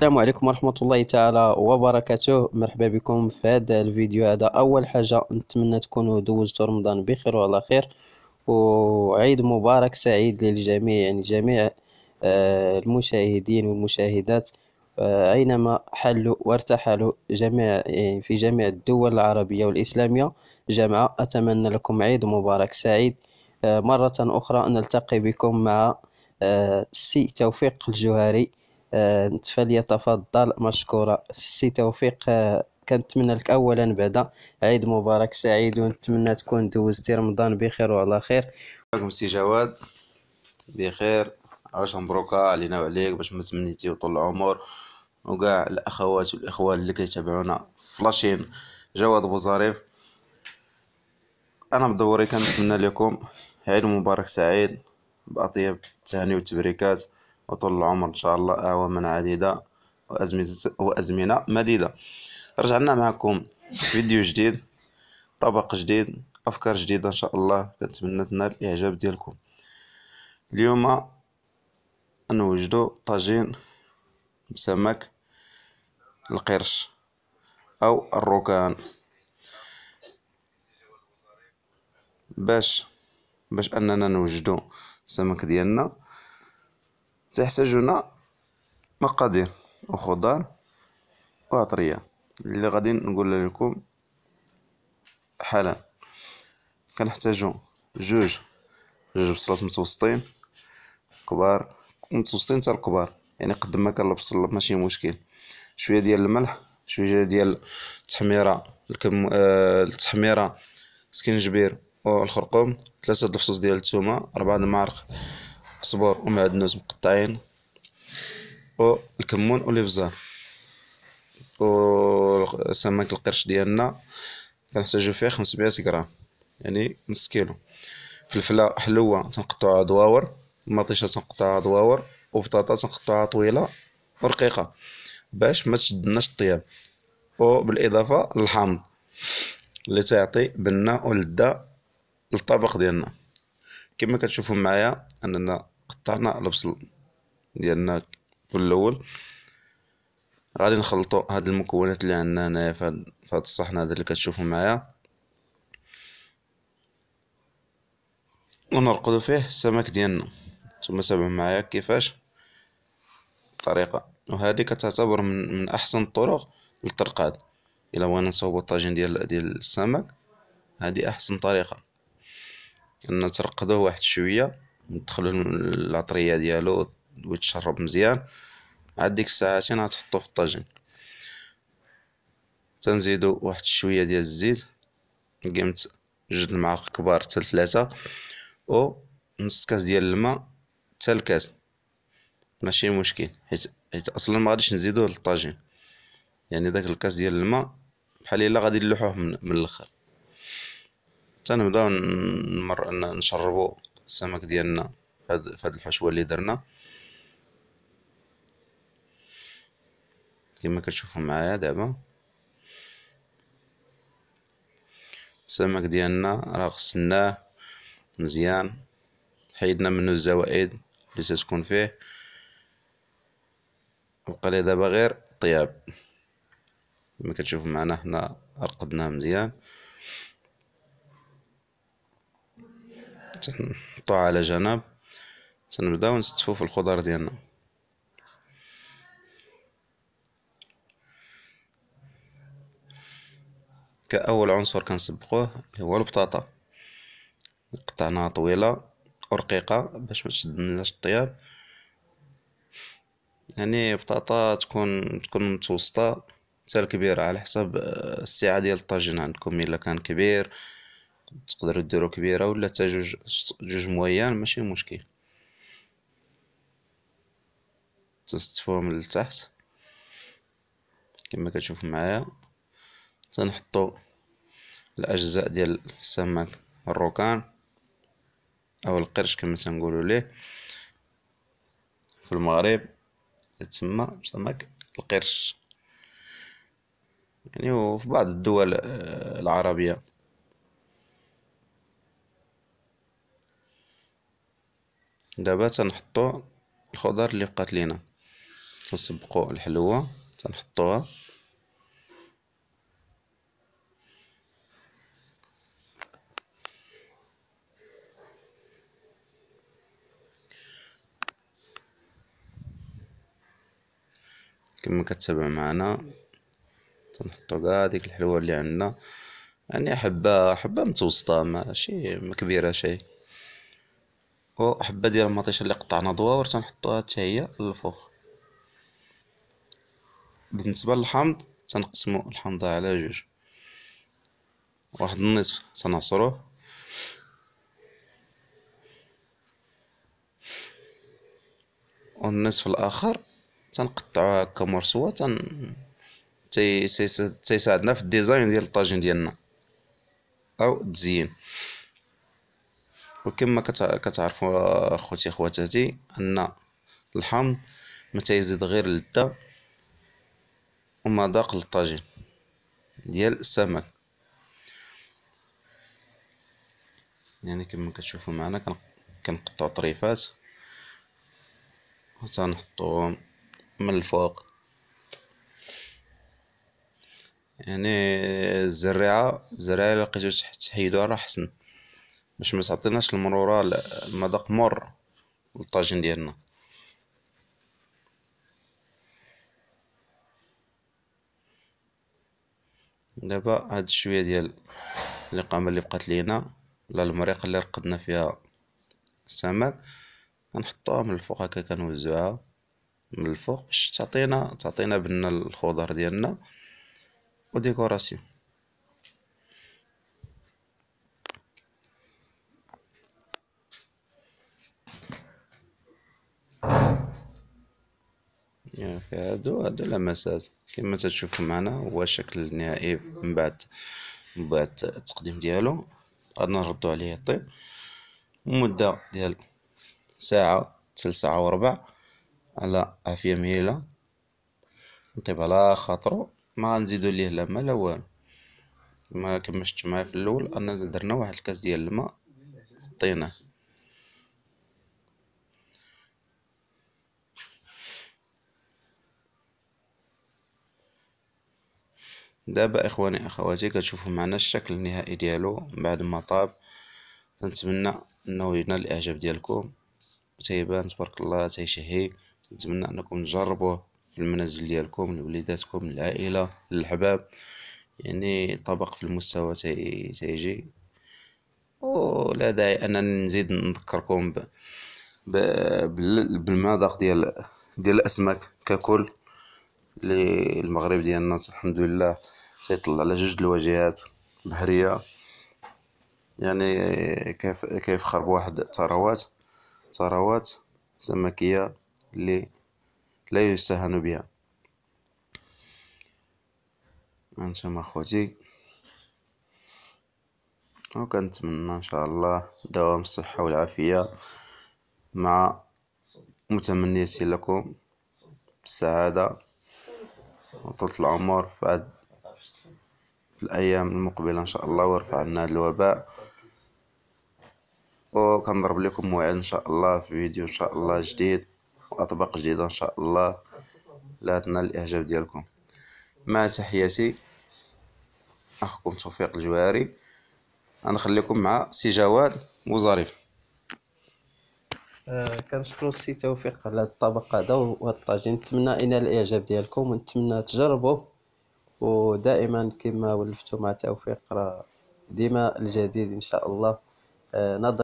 السلام عليكم ورحمة الله تعالى وبركاته مرحبا بكم في هذا الفيديو هذا أول حاجة نتمنى تكونوا دوزتوا رمضان بخير وعلى خير وعيد مبارك سعيد للجميع يعني جميع آه، المشاهدين والمشاهدات آه، أينما حلوا وارتحلوا جميع يعني في جميع الدول العربية والإسلامية جمعة أتمنى لكم عيد مبارك سعيد آه، مرة أخرى نلتقي بكم مع سي توفيق الجوهري آه، تفضل مشكورا سي توفيق آه، كنتمنى لك اولا بعدا عيد مبارك سعيد ونتمنى تكون دوزتي رمضان بخير وعلى خير معكم سي جواد بخير عاش مبروكه علينا وعليك باش ما تمنيتي طول العمر وكاع الاخوات والاخوان اللي كيتابعونا فلاشين جواد ابو ظريف انا بدوري كنتمنى لكم عيد مبارك سعيد باطيب التهاني والتبريكات وطول العمر إن شاء الله أعواما آه، عديدة وأزمنة مديدة رجعنا معكم فيديو جديد طبق جديد أفكار جديدة إن شاء الله كنتمنى تنال الإعجاب ديالكم اليوم نوجدو طاجين بسمك القرش أو الركان باش باش أننا نوجدو السمك ديالنا سيحتاجون مقادير وخضار وعطرية اللي غادي نقول لكم حالا كنحتاجو جوج جوج بصلات متوسطين كبار متوسطين حتى الكبار يعني قد ما كان البصل ماشي مشكل شويه ديال الملح شويه ديال التحميره الكم آه، التحميره سكنجبير والخرقوم ثلاثه د الفصوص ديال الثومه اربعه د المعالق و ومعدنوس مقطعين والكمون والابزار وسمك القرش ديالنا كنحتاجو فيه 500 غرام يعني نص كيلو فلفله حلوه تنقطعوها دواور مطيشه تنقطعها دواور وبطاطا تنقطعها طويله ورقيقه باش ما تشدناش الطياب وبالاضافه للحامض اللي تعطي بنه ولذه للطبق ديالنا كما كتشوفوا معايا اننا قطعنا البصل ديالنا في الاول غادي نخلطو هاد المكونات اللي عندنا هنايا في هاد الصحن هذا اللي كتشوفوا معايا ونرقدوا فيه السمك ديالنا ثم تابعوا معايا كيفاش الطريقه وهذه كتعتبر من, من احسن الطرق للترقاد الا بغينا نصاوبو الطاجين ديال ديال السمك هذه احسن طريقه ان ترقدوه واحد شويه تدخلو لاطريه ديالو ويتشرب مزيان عاد ديك الساعتين غتحطو في الطاجين تنزيدو واحد شويه ديال الزيت قيمت جوج المعالق كبار حتى ثلاثه و نص كاس ديال الماء حتى الكاس ماشي مشكل حيت حيت اصلا ما غاديش نزيدو للطاجين يعني داك الكاس ديال الماء بحال الا غادي نلوحوه من, من الاخر تنبداو نمر نشربو السمك ديالنا في هاد الحشوه اللي درنا كما كتشوفوا معايا دابا السمك ديالنا راه غسلناه مزيان حيدنا منه الزوائد اللي تتكون فيه بقى لي دابا غير طياب كما كتشوفوا معنا حنا رقدناه مزيان نحطوها على جنب سنبداو نستفو في الخضر ديالنا كأول عنصر كنسبقوه هو البطاطا قطعناها طويلة ورقيقة باش ما تشدناش الطياب يعني بطاطا تكون تكون متوسطة حتى الكبيرة على حسب آه، السعة ديال الطاجين عندكم الا كان كبير تقدروا ديروا كبيره ولا حتى جوج جوج مويان ماشي مشكل تصطفوها من التحت كما كتشوف معايا تنحطو الاجزاء ديال السمك الروكان او القرش كما تنقولوا ليه في المغرب تسمى سمك القرش يعني وفي بعض الدول آه، العربيه دابا تنحطو الخضر اللي بقات لينا تنسبقو الحلوة تنحطوها كما كتبع معنا تنحطو كاع ديك الحلوه اللي عندنا يعني حبه حبه متوسطه ماشي ما كبيره شي وحبه ديال المطيشه اللي قطعنا دوار تنحطوها حتى هي للفوق بالنسبه للحمض تنقسمو الحمضه على جوج واحد النصف تنعصروه والنصف الاخر تنقطعوها هكا مرسوه تن تيساعدنا في الديزاين ديال الطاجين ديالنا او التزيين وكما كتعرفوا اخوتي خواتاتي ان الحمض ما تيزيد غير اللذه ومذاق للطاجين ديال السمك يعني كما كتشوفوا معنا كنقطعوا طريفات وتنحطوهم من الفوق يعني الزريعه الزريعه لقيتو تحيدوها راه حسن باش ما تعطيناش المروره المذاق مر للطاجين ديالنا دابا هاد شويه ديال القامه اللي بقات لينا لا المريقه اللي رقدنا فيها السمك كنحطوها من الفوق هكا كنوزعوها من الفوق باش تعطينا تعطينا بنا الخضر ديالنا وديكوراسيون يعني هادو هادو لمسات كما تشوفوا معنا هو الشكل النهائي من بعد من بعد التقديم ديالو غادي نردو عليه الطيب مده ديال ساعه تل ساعه وربع على عافيه مهيله نطيب على خاطرو ما غنزيدو ليه لا ما لا والو كما كما شفتو معايا في الاول انا درنا واحد الكاس ديال الماء طيناه دابا إخواني أخواتي كتشوفوا معنا الشكل النهائي ديالو بعد ما طاب نتمنى أنه ينال الإعجاب ديالكم تيبان تبارك الله تيشهي نتمنى أنكم تجربوه في المنازل ديالكم لوليداتكم العائلة للحباب يعني طبق في المستوى تي... تيجي ولا داعي انني نزيد نذكركم ب... ب... بالمذاق ديال ديال الاسماك ككل للمغرب المغرب ديالنا الحمد لله تيطل على جوج الواجهات بحريه يعني كيف كيفخر بواحد الثروات ثروات سمكيه اللي لا يستهان بها انتم اخوتي وكنتمنى ان شاء الله دوام الصحه والعافيه مع متمنيتي لكم السعاده وطولة العمر في, في الأيام المقبلة إن شاء الله ويرفع لنا هذا الوباء وكنضرب لكم موعد إن شاء الله في فيديو إن شاء الله جديد وأطباق جديدة إن شاء الله لا تنال الإعجاب ديالكم مع تحياتي اخكم توفيق الجواري غنخليكم مع سي جواد وظريف كنشكر السي توفيق على الطبق هذا والطاجين نتمنى ان الاعجاب ديالكم ونتمنى تجربوه ودائما كما ولفتو مع توفيق راه ديما الجديد ان شاء الله آه، نظر